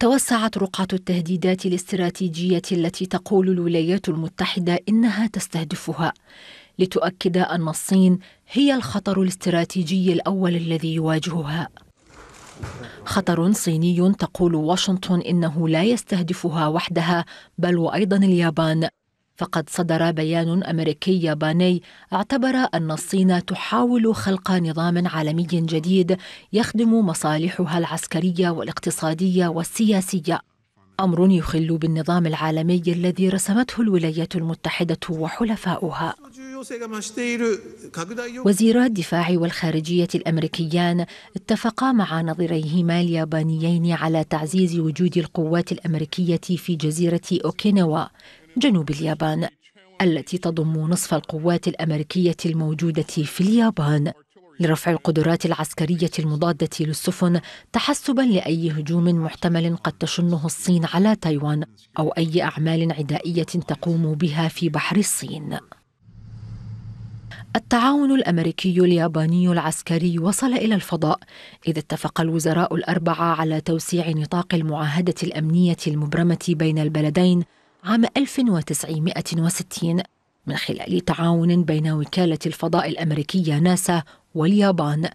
توسعت رقعة التهديدات الاستراتيجية التي تقول الولايات المتحدة إنها تستهدفها لتؤكد أن الصين هي الخطر الاستراتيجي الأول الذي يواجهها خطر صيني تقول واشنطن إنه لا يستهدفها وحدها بل وأيضا اليابان فقد صدر بيان أمريكي ياباني اعتبر أن الصين تحاول خلق نظام عالمي جديد يخدم مصالحها العسكرية والاقتصادية والسياسية امر يخل بالنظام العالمي الذي رسمته الولايات المتحده وحلفاؤها وزيرا الدفاع والخارجيه الامريكيان اتفقا مع نظيريهما اليابانيين على تعزيز وجود القوات الامريكيه في جزيره اوكينوا جنوب اليابان التي تضم نصف القوات الامريكيه الموجوده في اليابان لرفع القدرات العسكريه المضاده للسفن تحسبا لاي هجوم محتمل قد تشنه الصين على تايوان او اي اعمال عدائيه تقوم بها في بحر الصين التعاون الامريكي الياباني العسكري وصل الى الفضاء اذ اتفق الوزراء الاربعه على توسيع نطاق المعاهده الامنيه المبرمه بين البلدين عام 1960 من خلال تعاون بين وكالة الفضاء الأمريكية ناسا واليابان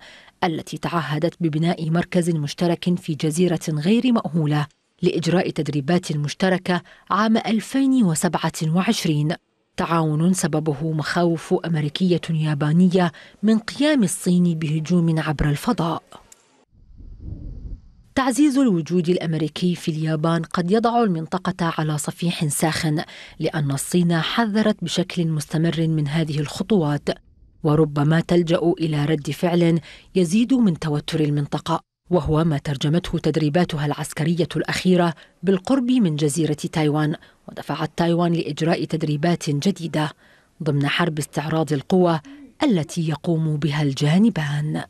التي تعهدت ببناء مركز مشترك في جزيرة غير مأهولة لإجراء تدريبات مشتركة عام 2027 تعاون سببه مخاوف أمريكية يابانية من قيام الصين بهجوم عبر الفضاء تعزيز الوجود الامريكي في اليابان قد يضع المنطقه على صفيح ساخن لان الصين حذرت بشكل مستمر من هذه الخطوات وربما تلجا الى رد فعل يزيد من توتر المنطقه وهو ما ترجمته تدريباتها العسكريه الاخيره بالقرب من جزيره تايوان ودفعت تايوان لاجراء تدريبات جديده ضمن حرب استعراض القوى التي يقوم بها الجانبان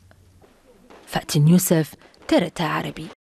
فاتن يوسف ترتا عربي